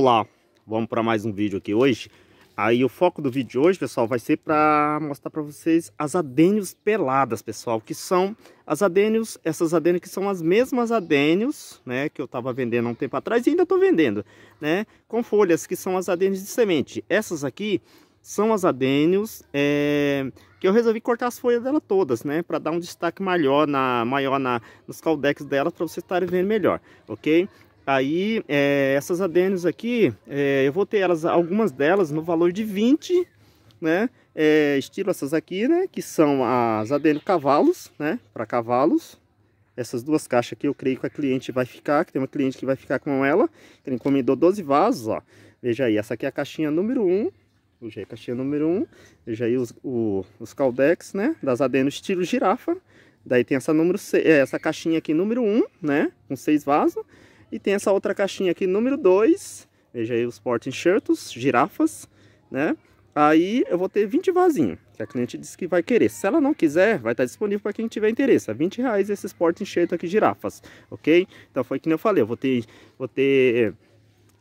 Olá, vamos para mais um vídeo aqui hoje. Aí o foco do vídeo de hoje, pessoal, vai ser para mostrar para vocês as adênios peladas, pessoal, que são as adênios, essas adênios que são as mesmas adênios, né, que eu tava vendendo há um tempo atrás e ainda tô vendendo, né, com folhas, que são as adênios de semente. Essas aqui são as adênios é, que eu resolvi cortar as folhas dela todas, né, para dar um destaque maior na maior na nos caldeques dela para vocês estarem vendo melhor, ok? Aí, é, essas adênios aqui, é, eu vou ter elas, algumas delas no valor de 20, né? É, estilo essas aqui, né? Que são as adênio cavalos, né? Para cavalos. Essas duas caixas aqui eu creio que a cliente vai ficar, que tem uma cliente que vai ficar com ela. Que ele encomendou 12 vasos, ó. Veja aí, essa aqui é a caixinha número 1. Veja aí, caixinha número 1. Veja aí os, o, os caldex, né? Das adeno estilo girafa. Daí tem essa, número, é, essa caixinha aqui número 1, né? Com seis vasos. E tem essa outra caixinha aqui, número 2. Veja aí os porta enxertos, girafas, né? Aí eu vou ter 20 vasinhos, que a cliente disse que vai querer. Se ela não quiser, vai estar disponível para quem tiver interesse. A é 20 reais esses porta enxertos aqui, girafas, ok? Então foi que eu falei, eu vou ter, vou ter eh,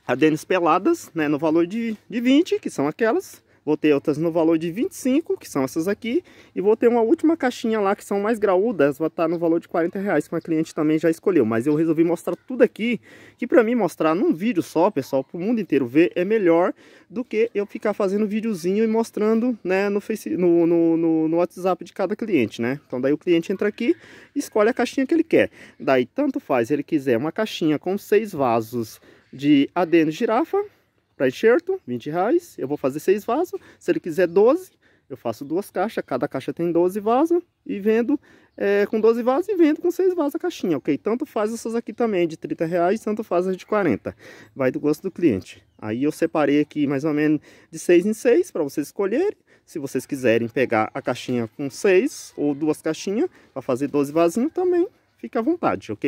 adenos peladas, né? No valor de, de 20, que são aquelas vou ter outras no valor de 25, que são essas aqui, e vou ter uma última caixinha lá, que são mais graúdas, vai estar tá no valor de 40 reais, que uma cliente também já escolheu, mas eu resolvi mostrar tudo aqui, que para mim mostrar num vídeo só, pessoal, para o mundo inteiro ver, é melhor do que eu ficar fazendo videozinho e mostrando, né, no, face, no, no, no, no WhatsApp de cada cliente, né, então daí o cliente entra aqui, escolhe a caixinha que ele quer, daí tanto faz, ele quiser uma caixinha com seis vasos de adeno girafa, para enxerto, 20 reais. Eu vou fazer 6 vasos. Se ele quiser 12, eu faço duas caixas. Cada caixa tem 12 vasos. E vendo é, com 12 vasos e vendo com 6 vasos a caixinha, ok? Tanto faz essas aqui também, de 30 reais. Tanto faz as de 40. Vai do gosto do cliente. Aí eu separei aqui mais ou menos de 6 em 6 para vocês escolherem. Se vocês quiserem pegar a caixinha com 6 ou duas caixinhas para fazer 12 vasinhos também, fique à vontade, ok?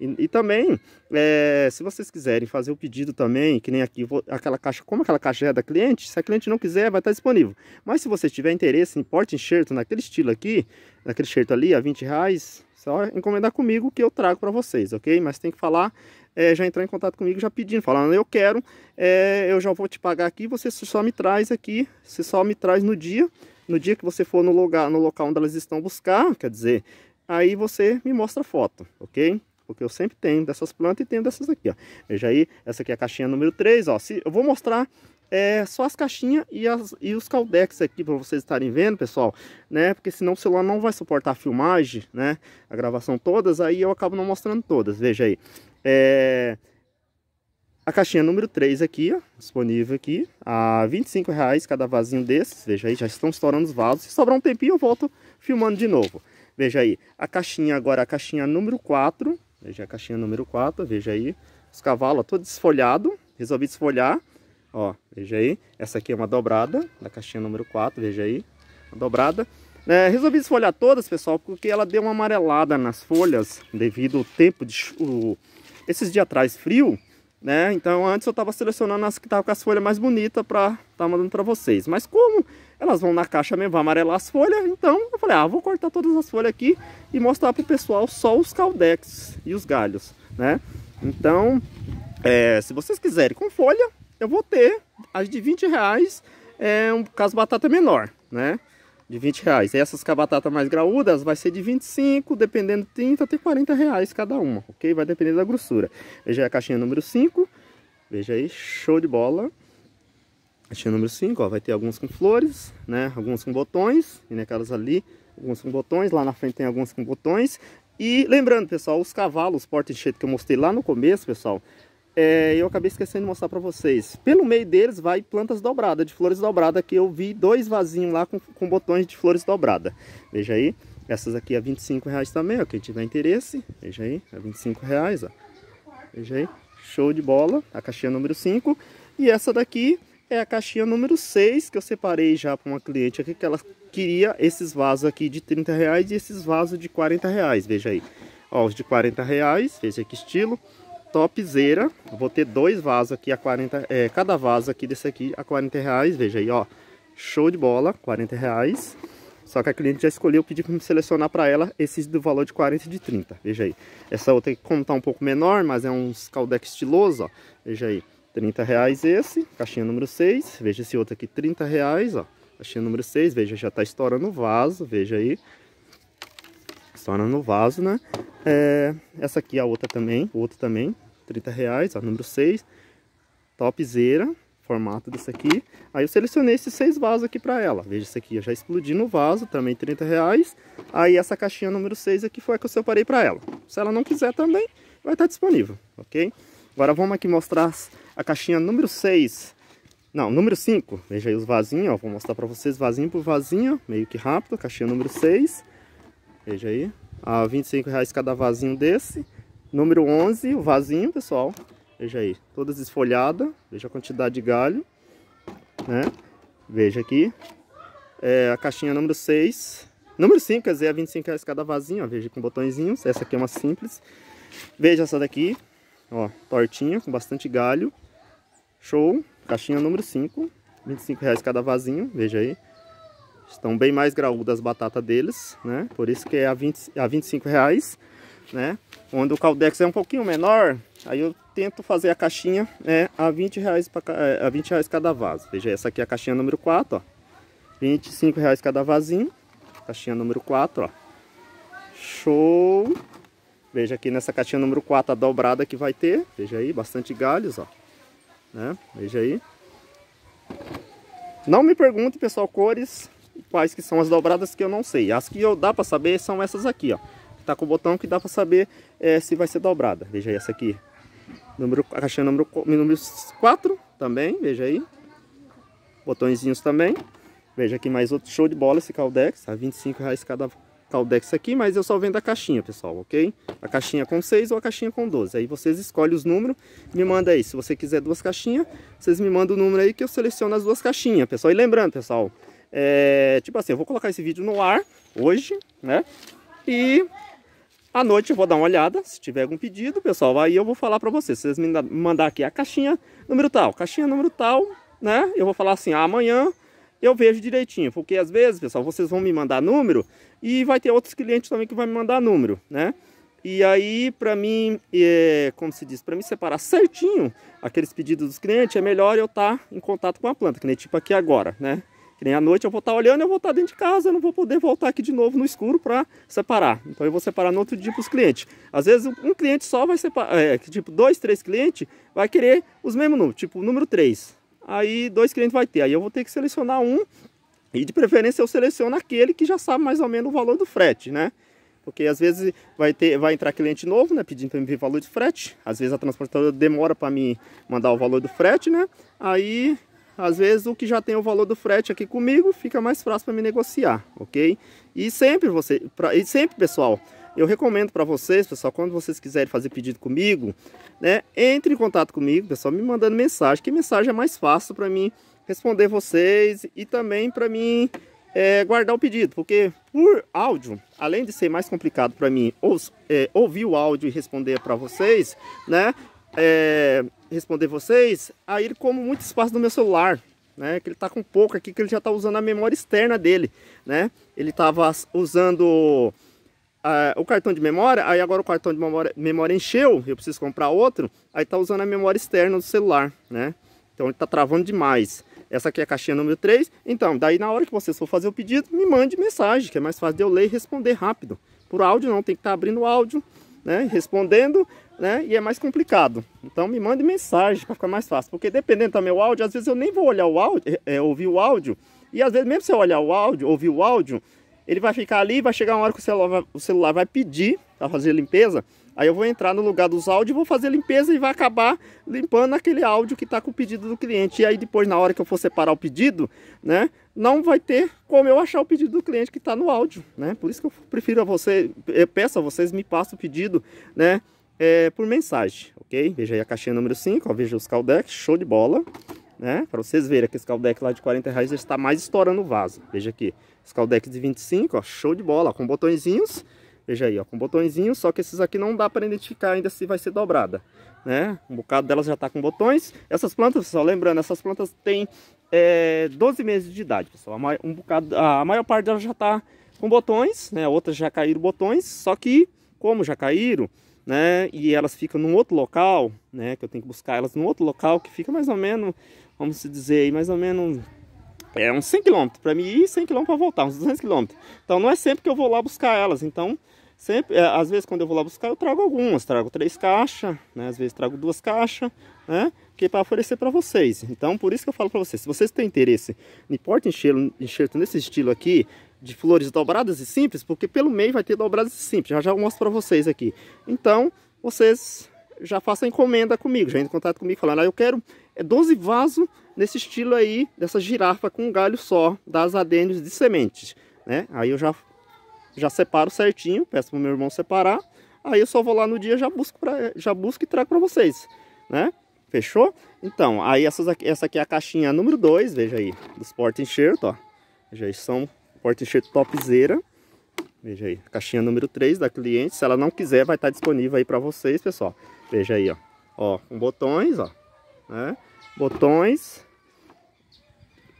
E, e também, é, se vocês quiserem fazer o pedido também, que nem aqui, vou, aquela caixa, como aquela caixa é da cliente, se a cliente não quiser, vai estar disponível. Mas se você tiver interesse em porte enxerto naquele estilo aqui, naquele enxerto ali, a 20 reais, só encomendar comigo que eu trago para vocês, ok? Mas tem que falar, é, já entrar em contato comigo, já pedindo, falando, eu quero, é, eu já vou te pagar aqui, você só me traz aqui, você só me traz no dia, no dia que você for no lugar, no local onde elas estão buscar, quer dizer, aí você me mostra a foto, ok? Porque eu sempre tenho dessas plantas e tenho dessas aqui, ó. Veja aí, essa aqui é a caixinha número 3, ó. Se, eu vou mostrar é, só as caixinhas e, as, e os caldex aqui para vocês estarem vendo, pessoal, né? Porque senão o celular não vai suportar a filmagem, né? A gravação todas, aí eu acabo não mostrando todas, veja aí. É... A caixinha número 3 aqui, ó, disponível aqui, a 25 reais cada vasinho desses, veja aí, já estão estourando os vasos. Se sobrar um tempinho eu volto filmando de novo. Veja aí, a caixinha agora, a caixinha número 4, veja a caixinha número 4, veja aí, os cavalos ó, todo desfolhado, resolvi desfolhar, ó, veja aí, essa aqui é uma dobrada da caixinha número 4, veja aí, uma dobrada. É, resolvi desfolhar todas, pessoal, porque ela deu uma amarelada nas folhas devido ao tempo de o, esses dias atrás frio, né? Então antes eu tava selecionando as que estavam com as folhas mais bonitas para estar tá mandando para vocês. Mas como elas vão na caixa mesmo, vai amarelar as folhas. Então eu falei, ah, vou cortar todas as folhas aqui e mostrar pro pessoal só os caldex e os galhos, né? Então, é, se vocês quiserem com folha, eu vou ter as de 20 reais, é, um caso batata menor, né? De 20 reais. E essas com a batata mais graúdas vai ser de 25, dependendo de 30 até 40 reais cada uma, ok? Vai depender da grossura. Veja a caixinha número 5. Veja aí, show de bola. Caixinha número 5, ó, vai ter algumas com flores, né? Algumas com botões, e naquelas né, ali, algumas com botões. Lá na frente tem algumas com botões. E lembrando, pessoal, os cavalos, os de cheiro que eu mostrei lá no começo, pessoal, é, eu acabei esquecendo de mostrar para vocês. Pelo meio deles vai plantas dobradas, de flores dobradas, que eu vi dois vasinhos lá com, com botões de flores dobradas. Veja aí, essas aqui a é 25 reais também, ó, quem tiver interesse, veja aí, a é 25 reais, ó. Veja aí, show de bola, a caixinha número 5. E essa daqui é a caixinha número 6 que eu separei já para uma cliente aqui que ela queria esses vasos aqui de 30 reais e esses vasos de 40 reais, veja aí. Ó, os de 40 reais, veja que estilo, topzera. Vou ter dois vasos aqui a 40, é, cada vaso aqui desse aqui a 40 reais, veja aí, ó. Show de bola, 40 reais. Só que a cliente já escolheu, pedi para me selecionar para ela esses do valor de 40 e de 30, veja aí. Essa outra aqui, como tá um pouco menor, mas é uns caldex estiloso, ó, veja aí. 30 reais esse, caixinha número 6, veja esse outro aqui, 30 reais, ó, caixinha número 6, veja, já tá estourando o vaso, veja aí, estourando o vaso, né, é, essa aqui, é a outra também, outro também, 30 reais, ó, número 6, topzera, formato desse aqui, aí eu selecionei esses seis vasos aqui para ela, veja esse aqui, já explodi no vaso, também 30 reais, aí essa caixinha número 6 aqui foi a que eu separei para ela, se ela não quiser também, vai estar tá disponível, ok? Agora vamos aqui mostrar a caixinha número 6. Não, número 5. Veja aí os vasinhos, ó. Vou mostrar para vocês vasinho por vasinho, meio que rápido. Caixinha número 6. Veja aí. A ah, 25 reais cada vasinho desse. Número 11, o vasinho, pessoal. Veja aí. Todas esfolhadas. Veja a quantidade de galho. Né? Veja aqui. É, a caixinha número 6. Número 5, quer dizer, a 25 reais cada vasinho, ó. Veja com botõezinhos. Essa aqui é uma simples. Veja essa daqui. Ó, tortinha com bastante galho. Show. Caixinha número 5. 25 reais cada vasinho, veja aí. Estão bem mais graúdas as batatas deles, né? Por isso que é a, 20, a 25 reais, né? Onde o caldex é um pouquinho menor, aí eu tento fazer a caixinha é, a, 20 reais pra, é, a 20 reais cada vaso. Veja, essa aqui é a caixinha número 4, ó. 25 reais cada vasinho. Caixinha número 4, ó. Show! Veja aqui nessa caixinha número 4 a dobrada que vai ter. Veja aí, bastante galhos, ó. Né? Veja aí. Não me pergunte, pessoal, cores quais que são as dobradas que eu não sei. As que eu dá para saber são essas aqui, ó. Tá com o botão que dá para saber é, se vai ser dobrada. Veja aí, essa aqui. Número, a caixinha número, número 4 também, veja aí. Botõezinhos também. Veja aqui mais outro show de bola esse Caldex, a tá? R$ 25 cada tá o Dex aqui, mas eu só vendo a caixinha, pessoal, ok? A caixinha com 6 ou a caixinha com 12. Aí vocês escolhem os números, me manda aí. Se você quiser duas caixinhas, vocês me mandam o número aí que eu seleciono as duas caixinhas, pessoal. E lembrando, pessoal, é, tipo assim, eu vou colocar esse vídeo no ar hoje, né? E à noite eu vou dar uma olhada, se tiver algum pedido, pessoal, aí eu vou falar para vocês. Vocês me mandar aqui a caixinha número tal, caixinha número tal, né? Eu vou falar assim, ah, amanhã eu vejo direitinho, porque às vezes, pessoal, vocês vão me mandar número e vai ter outros clientes também que vão me mandar número, né? E aí, para mim, é, como se diz, para mim separar certinho aqueles pedidos dos clientes, é melhor eu estar tá em contato com a planta, que nem tipo aqui agora, né? Que nem à noite eu vou estar tá olhando, eu vou estar tá dentro de casa, eu não vou poder voltar aqui de novo no escuro para separar. Então eu vou separar no outro dia para os clientes. Às vezes um cliente só vai separar, é, tipo dois, três clientes vai querer os mesmos números, tipo número três aí dois clientes vai ter. Aí eu vou ter que selecionar um e de preferência eu seleciono aquele que já sabe mais ou menos o valor do frete, né? Porque às vezes vai, ter, vai entrar cliente novo, né? Pedindo para me ver o valor de frete. Às vezes a transportadora demora para me mandar o valor do frete, né? Aí, às vezes, o que já tem o valor do frete aqui comigo fica mais fácil para me negociar, ok? E sempre você. Pra, e sempre, pessoal, eu recomendo para vocês, pessoal, quando vocês quiserem fazer pedido comigo, né, entre em contato comigo, pessoal, me mandando mensagem, que mensagem é mais fácil para mim responder vocês e também para mim é, guardar o pedido, porque por áudio, além de ser mais complicado para mim ou, é, ouvir o áudio e responder para vocês, né, é, responder vocês, aí ele come muito espaço do meu celular, né? Que ele tá com pouco aqui, que ele já tá usando a memória externa dele, né? Ele tava usando ah, o cartão de memória, aí agora o cartão de memória, memória encheu, eu preciso comprar outro, aí tá usando a memória externa do celular, né? Então ele tá travando demais. Essa aqui é a caixinha número 3. Então, daí na hora que vocês for fazer o pedido, me mande mensagem, que é mais fácil de eu ler e responder rápido. Por áudio não, tem que estar tá abrindo o áudio, né? Respondendo, né? E é mais complicado. Então me mande mensagem para ficar mais fácil. Porque dependendo do meu áudio, às vezes eu nem vou olhar o áudio, é, é, ouvir o áudio. E às vezes mesmo se eu olhar o áudio, ouvir o áudio, ele vai ficar ali, vai chegar uma hora que o celular vai, o celular vai pedir para fazer limpeza. Aí eu vou entrar no lugar dos áudios, vou fazer limpeza e vai acabar limpando aquele áudio que está com o pedido do cliente. E aí depois, na hora que eu for separar o pedido, né, não vai ter como eu achar o pedido do cliente que está no áudio, né? Por isso que eu prefiro a você, eu peço a vocês, me passem o pedido, né, é, por mensagem, ok? Veja aí a caixinha número 5, veja os Caldex, show de bola né? Para vocês verem que esse caldeck lá de 40 reais já está mais estourando o vaso. Veja aqui, esse caldeck de 25, ó, show de bola, com botõezinhos. Veja aí, ó, com botõezinhos, só que esses aqui não dá para identificar ainda se vai ser dobrada, né? Um bocado delas já está com botões. Essas plantas, só lembrando, essas plantas têm é, 12 meses de idade, pessoal. A, um bocado, a maior parte delas já está com botões, né? Outras já caíram botões, só que como já caíram, né? E elas ficam num outro local, né? Que eu tenho que buscar elas num outro local que fica mais ou menos vamos dizer aí, mais ou menos é uns 100 km para mim ir 100 km para voltar, uns 200 km. Então não é sempre que eu vou lá buscar elas. Então, sempre, é, às vezes quando eu vou lá buscar, eu trago algumas, trago três caixas, né? Às vezes trago duas caixas, né? Que é para oferecer para vocês. Então, por isso que eu falo para vocês, se vocês têm interesse em porta enxerto, enxerto nesse estilo aqui, de flores dobradas e simples, porque pelo meio vai ter dobradas e simples. Já já eu mostro para vocês aqui. Então, vocês já façam encomenda comigo, já entre em contato comigo falando, ah, eu quero é 12 vasos nesse estilo aí, dessa girafa com um galho só, das adênios de sementes. Né? Aí eu já, já separo certinho, peço para o meu irmão separar. Aí eu só vou lá no dia já busco, para já busco e trago para vocês. Né? Fechou? Então, aí essas aqui, essa aqui é a caixinha número 2, veja aí, dos porta-enxerto, ó. Veja aí, são porta-enxerto topzera. Veja aí, caixinha número 3 da cliente. Se ela não quiser, vai estar tá disponível aí para vocês, pessoal. Veja aí, ó. Ó, com botões, ó né? Botões.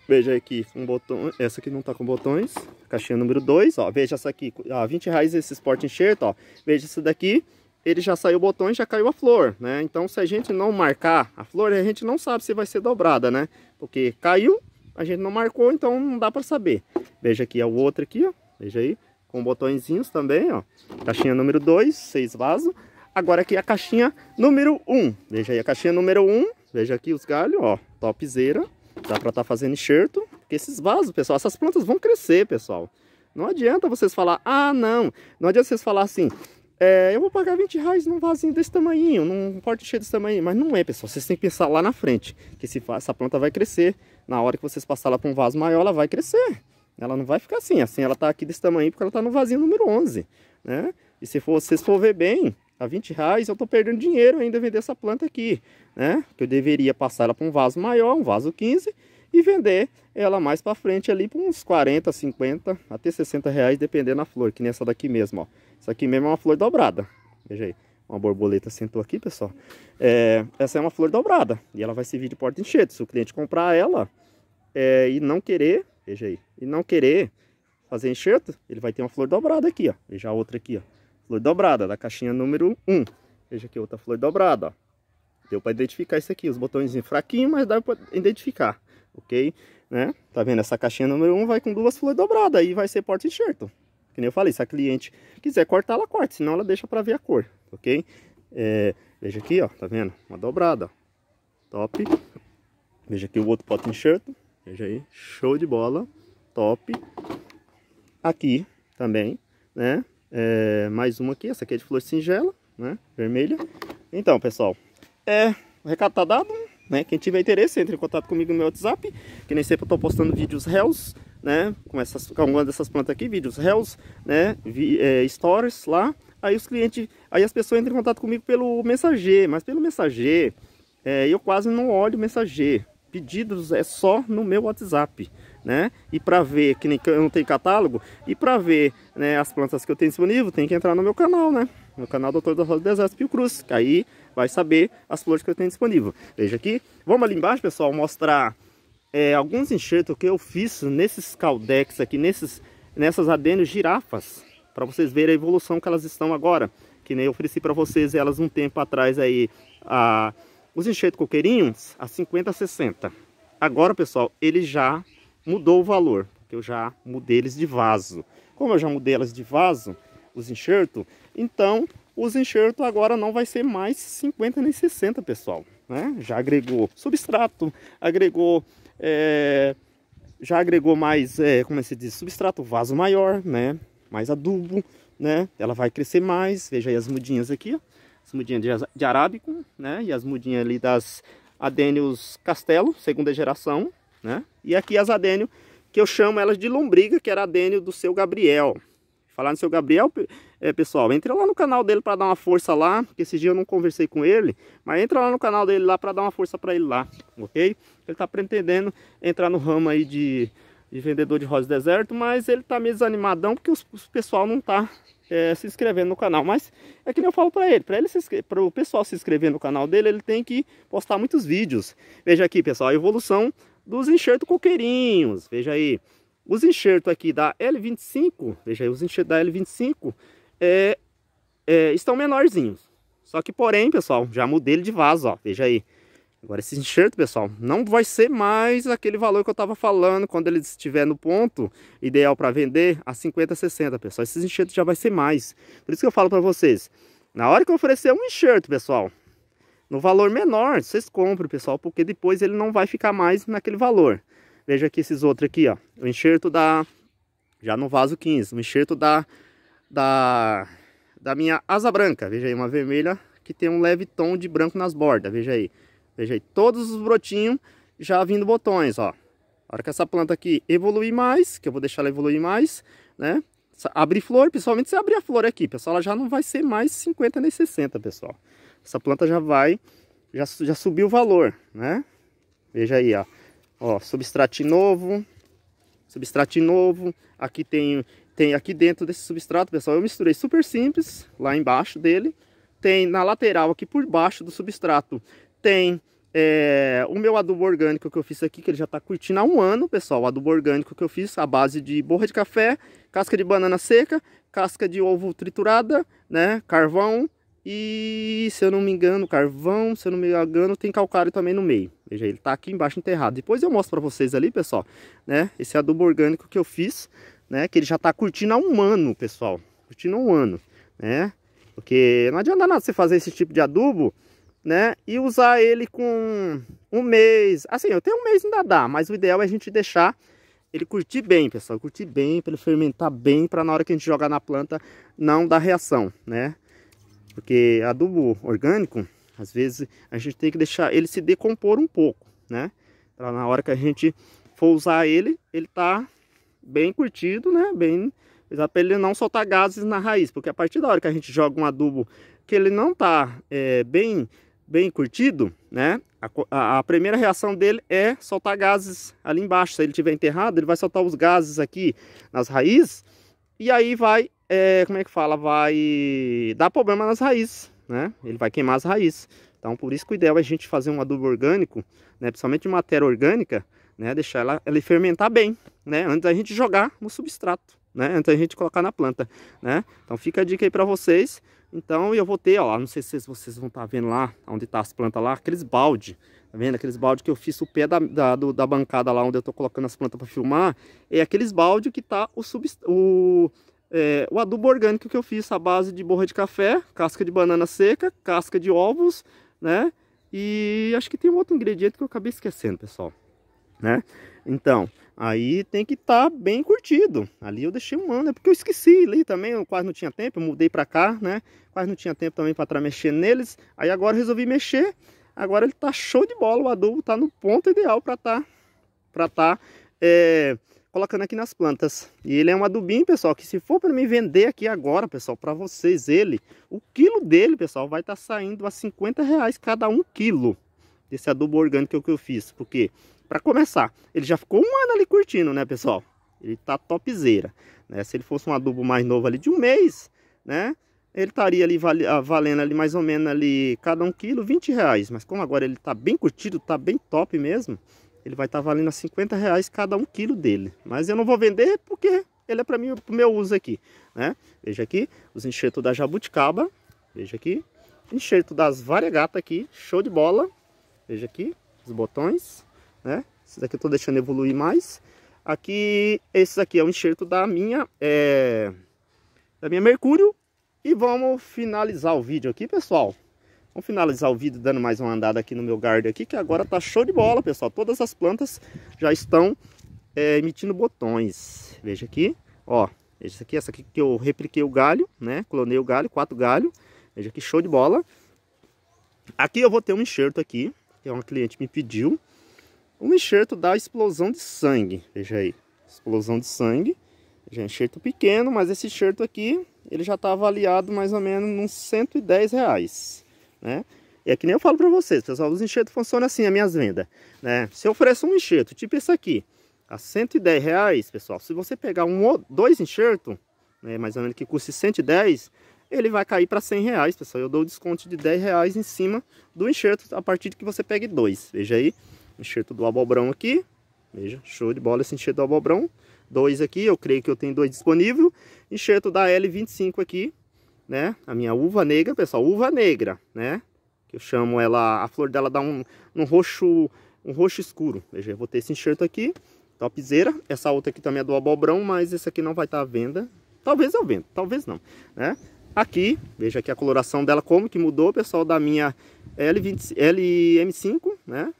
Veja aqui, um botão, essa aqui não tá com botões, caixinha número 2, ó, veja essa aqui, a ah, 20 reais esse esporte enxerto, ó, veja isso daqui, ele já saiu o botão e já caiu a flor, né, então se a gente não marcar a flor, a gente não sabe se vai ser dobrada, né, porque caiu, a gente não marcou, então não dá pra saber. Veja aqui, é o outro aqui, ó, veja aí, com botõezinhos também, ó, caixinha número 2, 6 vasos, agora aqui a caixinha número 1, um. veja aí, a caixinha número 1, um, Veja aqui os galhos, ó, topzera. Dá pra estar tá fazendo enxerto. Porque esses vasos, pessoal, essas plantas vão crescer, pessoal. Não adianta vocês falar, ah, não. Não adianta vocês falar assim, é, eu vou pagar 20 reais num vasinho desse tamanho, num porte cheio desse tamanho. Mas não é, pessoal. Vocês têm que pensar lá na frente. Que esse, essa planta vai crescer. Na hora que vocês passar ela para um vaso maior, ela vai crescer. Ela não vai ficar assim. Assim, ela está aqui desse tamanho porque ela está no vasinho número 11. Né? E se for, vocês for ver bem, a 20 reais, eu estou perdendo dinheiro ainda vender essa planta aqui, né? Que eu deveria passar ela para um vaso maior, um vaso 15, e vender ela mais para frente ali por uns 40, 50, até 60 reais, dependendo da flor, que nem essa daqui mesmo, ó. Isso aqui mesmo é uma flor dobrada, veja aí. Uma borboleta sentou aqui, pessoal. É, essa é uma flor dobrada e ela vai servir de porta enxerto. Se o cliente comprar ela é, e não querer, veja aí, e não querer fazer enxerto, ele vai ter uma flor dobrada aqui, ó. Veja a outra aqui, ó flor dobrada, da caixinha número 1. Veja aqui outra flor dobrada, ó. Deu para identificar isso aqui, os botões fraquinhos, mas dá para identificar, ok? Né? Tá vendo? Essa caixinha número 1 vai com duas flores dobradas e vai ser porta enxerto. Que nem eu falei, se a cliente quiser cortar, ela corta, senão ela deixa para ver a cor, ok? É, veja aqui, ó, tá vendo? Uma dobrada, top. Veja aqui o outro pote enxerto, veja aí, show de bola, top. Aqui também, né? É, mais uma aqui, essa aqui é de flor singela, né? Vermelha. Então, pessoal, é, o recado tá dado, né? Quem tiver interesse, entre em contato comigo no meu WhatsApp, que nem sempre eu tô postando vídeos réus, né? Com, essas, com algumas dessas plantas aqui, vídeos réus, né? Vi, é, stories lá. Aí os clientes, aí as pessoas entram em contato comigo pelo mensageiro, mas pelo mensageiro, é, eu quase não olho o mensageiro. Pedidos é só no meu WhatsApp né? E para ver, que nem eu não tenho catálogo, e para ver né, as plantas que eu tenho disponível, tem que entrar no meu canal, né? No canal Doutor da Rosa do Deserto Pio Cruz, que aí vai saber as flores que eu tenho disponível. Veja aqui, vamos ali embaixo, pessoal, mostrar é, alguns enxertos que eu fiz nesses caldex aqui, nesses, nessas adenos girafas, para vocês verem a evolução que elas estão agora. Que nem eu ofereci para vocês elas um tempo atrás aí, a, os enxertos coqueirinhos a 50, 60. Agora, pessoal, ele já mudou o valor, porque eu já mudei eles de vaso. Como eu já mudei elas de vaso, os enxertos, então os enxertos agora não vai ser mais 50 nem 60, pessoal. Né? Já agregou substrato, agregou... É, já agregou mais, é, como é se diz, substrato, vaso maior, né? Mais adubo, né? Ela vai crescer mais. Veja aí as mudinhas aqui, ó. As mudinhas de, de arábico, né? E as mudinhas ali das Adenius Castelo, segunda geração, né? E aqui as adênio, que eu chamo elas de lombriga, que era adênio do seu Gabriel. Falar no seu Gabriel, é, pessoal, entra lá no canal dele para dar uma força lá, que esse dia eu não conversei com ele, mas entra lá no canal dele lá para dar uma força para ele lá, ok? Ele tá pretendendo entrar no ramo aí de, de vendedor de rosa deserto, mas ele tá meio desanimadão porque o pessoal não tá é, se inscrevendo no canal. Mas é que nem eu falo para ele, para ele para o pessoal se inscrever no canal dele, ele tem que postar muitos vídeos. Veja aqui, pessoal, a evolução dos enxertos coqueirinhos. Veja aí, os enxertos aqui da L25, veja aí, os enxertos da L25 é, é, estão menorzinhos. Só que, porém, pessoal, já mudei ele de vaso, ó, veja aí. Agora, esse enxerto, pessoal, não vai ser mais aquele valor que eu estava falando quando ele estiver no ponto ideal para vender a 50, 60, pessoal. Esses enxertos já vai ser mais. Por isso que eu falo para vocês, na hora que eu oferecer um enxerto, pessoal, no valor menor, vocês compram, pessoal, porque depois ele não vai ficar mais naquele valor. Veja aqui esses outros aqui, ó. O enxerto da... Já no vaso 15. O enxerto da... Da... Da minha asa branca. Veja aí, uma vermelha que tem um leve tom de branco nas bordas. Veja aí. Veja aí, todos os brotinhos já vindo botões, ó. A hora que essa planta aqui evoluir mais, que eu vou deixar ela evoluir mais, né? Abrir flor, principalmente se abrir a flor aqui, pessoal, ela já não vai ser mais 50 nem 60, pessoal essa planta já vai, já, já subiu o valor, né? Veja aí, ó. Ó, substrato novo, substrato novo. Aqui tem, tem aqui dentro desse substrato, pessoal, eu misturei super simples, lá embaixo dele. Tem na lateral aqui por baixo do substrato, tem é, o meu adubo orgânico que eu fiz aqui, que ele já está curtindo há um ano, pessoal. O adubo orgânico que eu fiz, a base de borra de café, casca de banana seca, casca de ovo triturada, né? Carvão, e se eu não me engano, carvão, se eu não me engano, tem calcário também no meio. Veja, ele tá aqui embaixo enterrado. Depois eu mostro para vocês ali, pessoal, né? Esse adubo orgânico que eu fiz, né? Que ele já tá curtindo há um ano, pessoal. Curtindo há um ano, né? Porque não adianta nada você fazer esse tipo de adubo, né? E usar ele com um mês. Assim, eu tenho um mês ainda dá, mas o ideal é a gente deixar ele curtir bem, pessoal. Curtir bem, para ele fermentar bem, para na hora que a gente jogar na planta não dar reação, né? Porque adubo orgânico, às vezes a gente tem que deixar ele se decompor um pouco, né? Para na hora que a gente for usar ele, ele tá bem curtido, né? Bem, para ele não soltar gases na raiz, porque a partir da hora que a gente joga um adubo que ele não tá é, bem bem curtido, né? A, a, a, primeira reação dele é soltar gases ali embaixo. Se ele tiver enterrado, ele vai soltar os gases aqui nas raízes e aí vai é, como é que fala, vai dar problema nas raízes, né? Ele vai queimar as raízes. Então, por isso que o ideal é a gente fazer um adubo orgânico, né? Principalmente de matéria orgânica, né? Deixar ela, ela fermentar bem, né? Antes da gente jogar no substrato, né? Antes da gente colocar na planta, né? Então, fica a dica aí para vocês. Então, eu vou ter, ó, não sei se vocês vão estar tá vendo lá, onde tá as plantas lá, aqueles balde, Tá vendo? Aqueles balde que eu fiz o pé da, da, do, da bancada lá onde eu tô colocando as plantas para filmar. É aqueles balde que tá o, substrato, é, o adubo orgânico que eu fiz à base de borra de café, casca de banana seca, casca de ovos, né? E acho que tem um outro ingrediente que eu acabei esquecendo, pessoal, né? Então, aí tem que estar tá bem curtido. Ali eu deixei um ano, é porque eu esqueci ali também, eu quase não tinha tempo, eu mudei para cá, né? Quase não tinha tempo também para mexer neles. Aí agora resolvi mexer. Agora ele tá show de bola, o adubo tá no ponto ideal para tá para tá é, colocando aqui nas plantas. E ele é um adubinho, pessoal, que se for para me vender aqui agora, pessoal, para vocês, ele, o quilo dele, pessoal, vai estar tá saindo a 50 reais cada um quilo desse adubo orgânico que eu fiz. Porque, para começar, ele já ficou um ano ali curtindo, né, pessoal? Ele tá topzera, né? Se ele fosse um adubo mais novo ali de um mês, né? Ele estaria ali ah, valendo ali mais ou menos ali cada um quilo 20 reais. Mas como agora ele tá bem curtido, tá bem top mesmo, ele vai estar tá valendo a 50 reais cada um quilo dele. Mas eu não vou vender porque ele é para mim o meu uso aqui, né? Veja aqui os enxertos da jabuticaba, veja aqui, enxerto das variegatas aqui, show de bola. Veja aqui os botões, né? Esses daqui eu tô deixando evoluir mais. Aqui, esse aqui é o enxerto da minha, é, da minha Mercúrio. E vamos finalizar o vídeo aqui, pessoal. Vamos finalizar o vídeo dando mais uma andada aqui no meu garden aqui, que agora tá show de bola, pessoal. Todas as plantas já estão é, emitindo botões. Veja aqui, ó. isso aqui, essa aqui que eu repliquei o galho, né? Clonei o galho, quatro galhos. Veja que show de bola. Aqui eu vou ter um enxerto aqui, que uma cliente me pediu. Um enxerto da explosão de sangue. Veja aí, explosão de sangue. Já é enxerto pequeno, mas esse enxerto aqui, ele já tá avaliado mais ou menos uns 110 reais né? É que nem eu falo para vocês, pessoal, os enxertos funcionam assim, as minhas vendas, né? Se eu ofereço um enxerto, tipo esse aqui, a 110 reais, pessoal, se você pegar um ou dois enxertos, né, mais ou menos que custe 110, ele vai cair para 100 reais, pessoal. Eu dou desconto de 10 reais em cima do enxerto a partir de que você pegue dois. Veja aí, enxerto do abobrão aqui, veja, show de bola esse enxerto do abobrão. Dois aqui, eu creio que eu tenho dois disponível. Enxerto da L25 aqui, né? A minha uva negra, pessoal, uva negra, né? Que eu chamo ela, a flor dela dá um, um roxo um roxo escuro. Veja, eu vou ter esse enxerto aqui, topzera. Essa outra aqui também é do abobrão, mas esse aqui não vai estar à venda. Talvez eu venda, talvez não, né? Aqui, veja aqui a coloração dela, como que mudou, pessoal, da minha L20, LM5, né?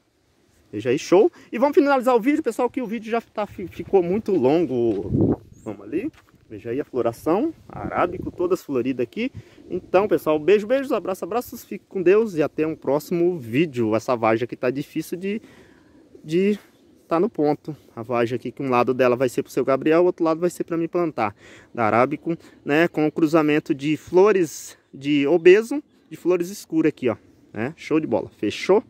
Veja aí, show. E vamos finalizar o vídeo, pessoal, que o vídeo já tá, ficou muito longo. Vamos ali. Veja aí a floração, arábico, todas floridas aqui. Então, pessoal, beijo, beijos, abraço, abraços. Fique com Deus e até um próximo vídeo. Essa vagem aqui tá difícil de... de tá no ponto. A vagem aqui, que um lado dela vai ser para o seu Gabriel, o outro lado vai ser para mim plantar. Da Arábico, né? Com o cruzamento de flores de obeso, de flores escuras aqui, ó. Né? Show de bola. Fechou?